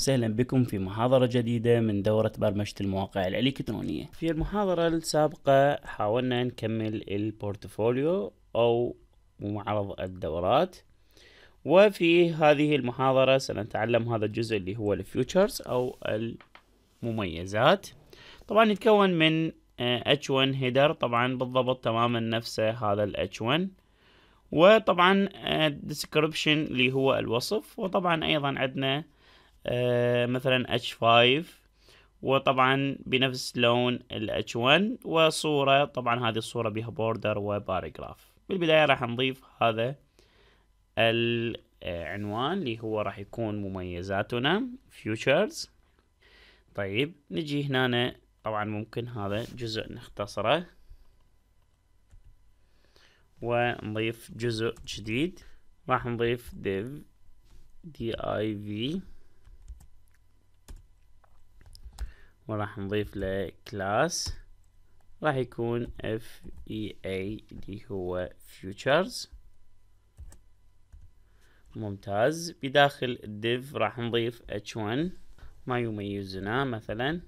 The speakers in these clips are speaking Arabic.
وسهلا بكم في محاضرة جديدة من دورة برمجة المواقع الإلكترونية في المحاضرة السابقة حاولنا نكمل البورتفوليو أو معرض الدورات وفي هذه المحاضرة سنتعلم هذا الجزء اللي هو الفيوتشرز أو المميزات طبعا يتكون من آه، H1 هيدر طبعا بالضبط تماما نفسه هذا ال H1 وطبعا آه، description اللي هو الوصف وطبعا ايضا عندنا آه، مثلا H5 وطبعا بنفس لون ال H1 وصورة طبعا هذه الصورة بها بوردر وباريغراف بالبداية راح نضيف هذا العنوان آه، اللي هو راح يكون مميزاتنا futures طيب نجي هنا طبعا ممكن هذا جزء نختصره ونضيف جزء جديد راح نضيف div div وراح نضيف له كلاس راح يكون اف اي اي اللي هو فيوتشرز ممتاز بداخل الديف راح نضيف h1 ما يميزنا مثلا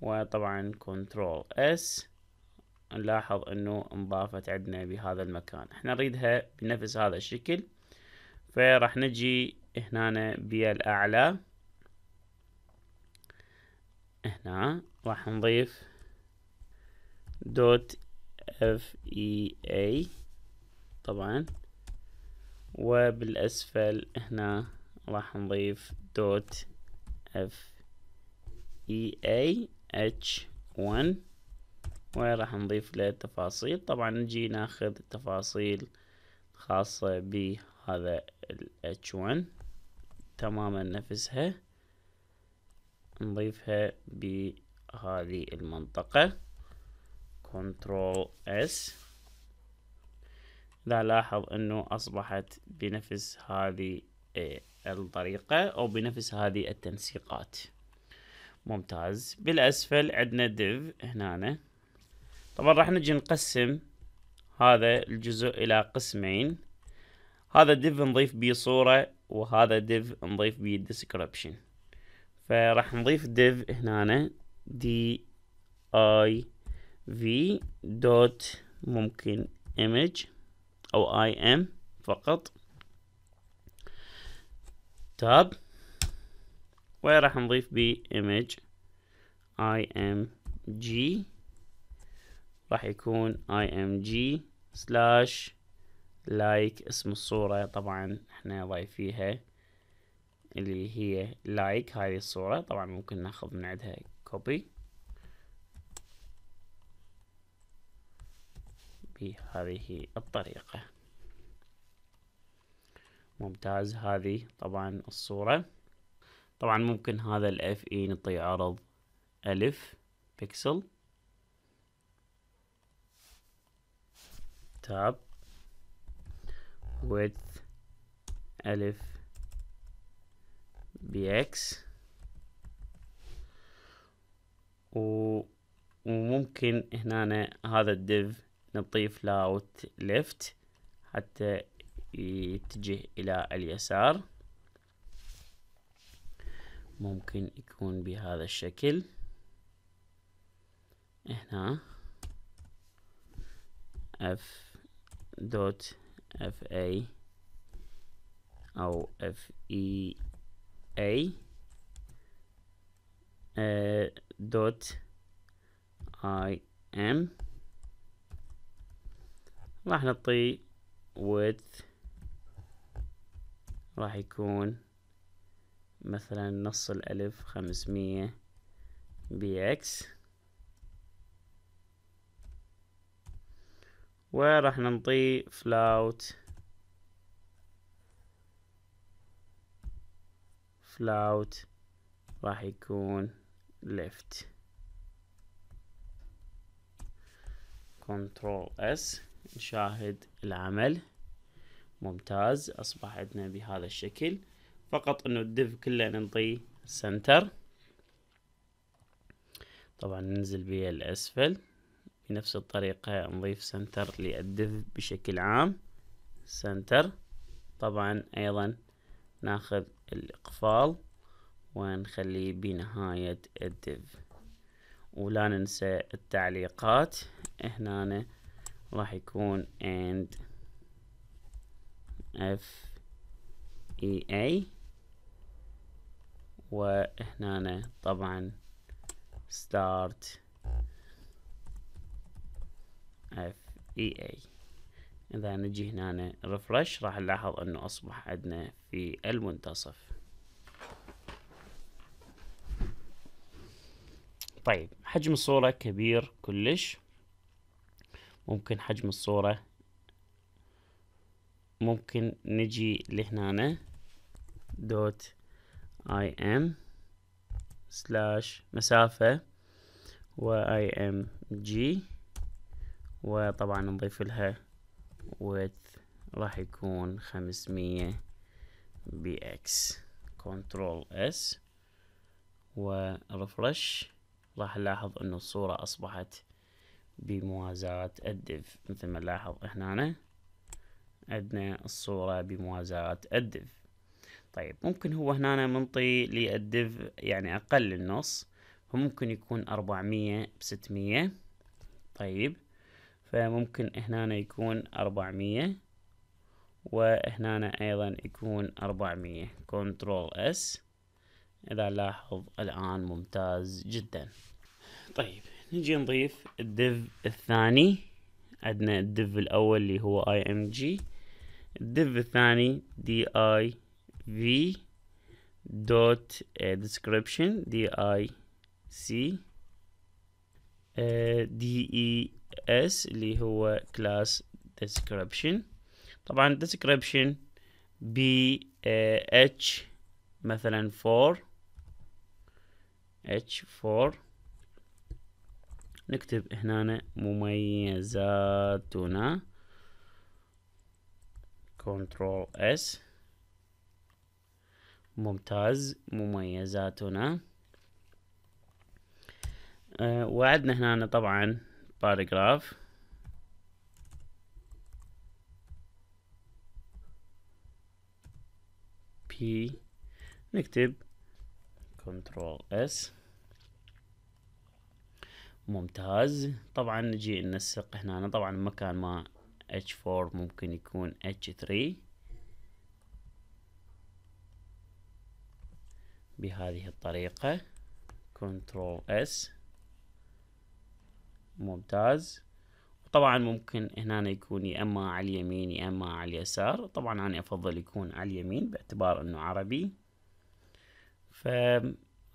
وطبعا كنترول اس نلاحظ انه انضافت عندنا بهذا المكان احنا نريدها بنفس هذا الشكل فراح نجي هنا بالاعلى هنا راح نضيف دوت اف اي اي طبعا وبالاسفل هنا راح نضيف دوت اف اي اي اتش 1 وراح نضيف له تفاصيل طبعا نجي ناخذ التفاصيل خاصة بهذا ال H1 تماما نفسها نضيفها بهذه المنطقة Ctrl S إذا لاحظ أنه أصبحت بنفس هذه إيه، الطريقة أو بنفس هذه التنسيقات ممتاز بالأسفل عندنا div هنا طبعا راح نجي نقسم هذا الجزء إلى قسمين هذا div نضيف بيه صورة وهذا div نضيف بيه description فراح نضيف div هنا دي اي في دوت ممكن image او اي ام فقط تاب وراح نضيف ب image اي ام جي راح يكون اي ام جي سلاش لايك اسم الصورة طبعا احنا ضايفيها اللي هي لايك like هذه الصورة طبعا ممكن ناخذ من عندها كوبي بهذه الطريقة ممتاز هذه طبعا الصورة طبعا ممكن هذا الاف اي e نعطي عرض الف بكسل تاب width الف بإكس و... وممكن هنا هذا الديف نضيف لاوت ليفت حتى يتجه إلى اليسار ممكن يكون بهذا الشكل هنا اف دوت اف اي او اف اي e a uh, dot i m راح نعطي width راح يكون مثلا نص الألف خمسمية بي اكس وراح ننطي float فلاوت راح يكون left كنترول اس نشاهد العمل ممتاز اصبح عندنا بهذا الشكل فقط انه الدف كله ننطيه سنتر طبعا ننزل به الاسفل بنفس الطريقة نضيف سنتر للدف بشكل عام سنتر طبعا ايضا ناخذ الإقفال ونخليه بنهاية الديف ولا ننسى التعليقات هنا راح يكون and f e a وهنا طبعا start f e a اذا نجي هنا ريفرش راح نلاحظ انه اصبح عندنا في المنتصف طيب حجم الصورة كبير كلش ممكن حجم الصورة ممكن نجي لهنا دوت اي ام سلاش مسافة و اي ام جي وطبعا نضيف لها width راح يكون خمسمية بي اكس كنترول اس ورفرش راح نلاحظ انه الصورة اصبحت بموازاة الدف مثل ما نلاحظ هنا عندنا الصورة بموازاة الدف طيب ممكن هو هنا منطي للدف يعني اقل النص فممكن يكون اربعمية بستمية طيب فممكن هنا يكون أربعمية وهنا أيضا يكون أربعمية كنترول اس إذا لاحظ الآن ممتاز جدا طيب نجي نضيف الدف الثاني عندنا الدف الأول اللي هو اي ام جي الدف الثاني دي اي في دوت ديسكريبشن دي اي سي دي اي اس اللي هو كلاس ديسكريبشن طبعا ديسكريبشن بي اتش مثلا فور اتش فور نكتب هنا مميزاتنا كنترول اس ممتاز مميزاتنا أه وعدنا هنا طبعا paragraph بي نكتب كنترول اس ممتاز طبعا نجي ننسق هنا طبعا مكان ما H4 ممكن يكون H3 بهذه الطريقة كنترول S ممتاز طبعا ممكن هنا يكون يا اما على اليمين يا اما على اليسار طبعا انا افضل يكون على اليمين باعتبار انه عربي ف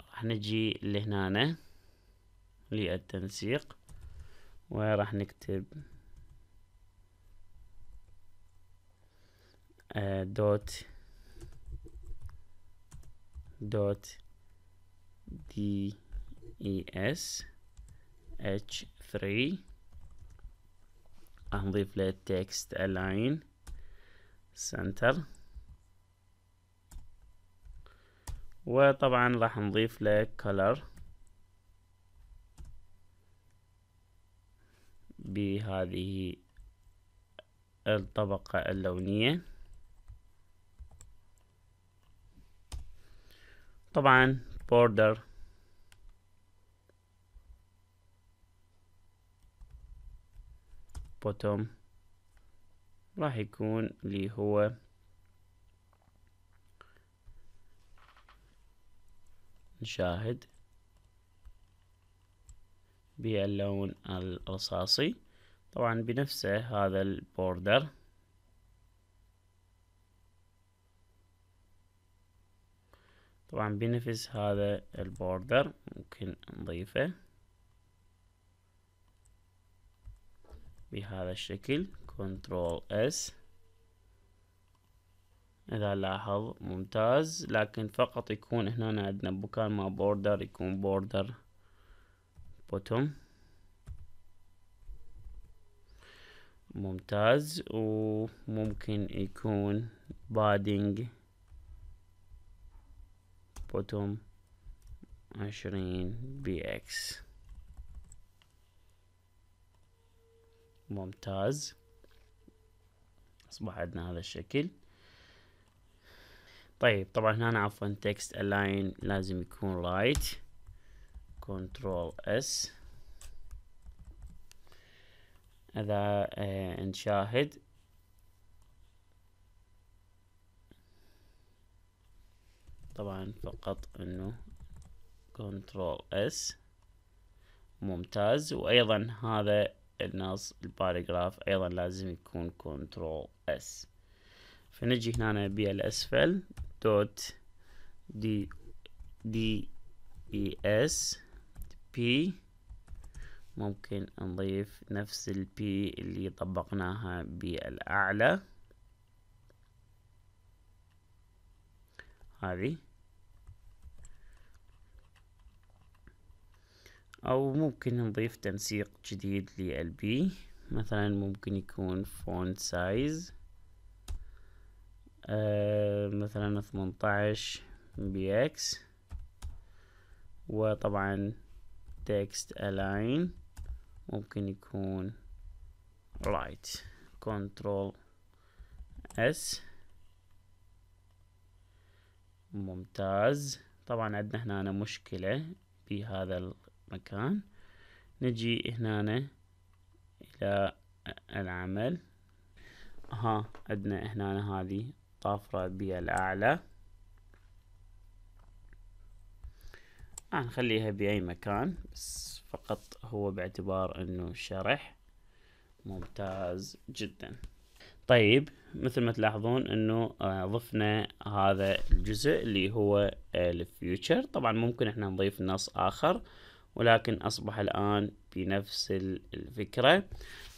راح نجي لهنا للتنسيق وراح نكتب آه، دوت دوت دي اي اس اتش 3 راح نضيف له text align center وطبعا راح نضيف له color بهذه الطبقة اللونية طبعا border بوتوم راح يكون اللي هو نشاهد باللون الرصاصي طبعا بنفسه هذا البوردر طبعا بنفس هذا البوردر ممكن نضيفه بهذا الشكل كنترول اس اذا لاحظ ممتاز لكن فقط يكون هنا عندنا بكان ما بوردر يكون بوردر بوتوم ممتاز وممكن يكون بادينج بوتوم عشرين بي اكس ممتاز أصبح عندنا هذا الشكل طيب طبعا هنا عفوا تكست الاين لازم يكون رايت كنترول اس اذا آه نشاهد طبعا فقط انه كنترول اس ممتاز وايضا هذا النص الباراجراف ايضا لازم يكون كنترول اس فنجي هنا الاسفل دوت دي دي اي اس بي ممكن نضيف نفس البي اللي طبقناها بالاعلى هذه او ممكن نضيف تنسيق جديد للبي مثلا ممكن يكون فونت سايز آه مثلا 18 بي اكس وطبعا تكست الاين ممكن يكون رايت كنترول اس ممتاز طبعا عندنا هنا مشكلة بهذا مكان نجي هنا إلى العمل ها عندنا هنا هذه طافرة بالأعلى آه، نخليها بأي مكان بس فقط هو باعتبار أنه شرح ممتاز جدا طيب مثل ما تلاحظون أنه آه، ضفنا هذا الجزء اللي هو آه، الفيوتشر طبعا ممكن احنا نضيف نص آخر ولكن أصبح الآن بنفس الفكرة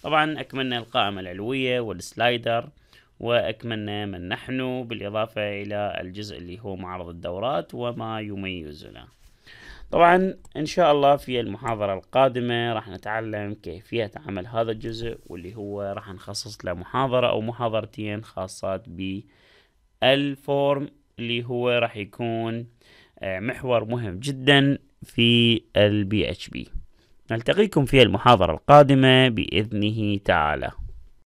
طبعا أكملنا القائمة العلوية والسلايدر وأكملنا من نحن بالإضافة إلى الجزء اللي هو معرض الدورات وما يميزنا طبعا إن شاء الله في المحاضرة القادمة راح نتعلم كيفية عمل هذا الجزء واللي هو راح نخصص له محاضرة أو محاضرتين خاصات بالفورم اللي هو راح يكون آه، محور مهم جدا في البي اتش بي نلتقيكم في المحاضرة القادمة بإذنه تعالى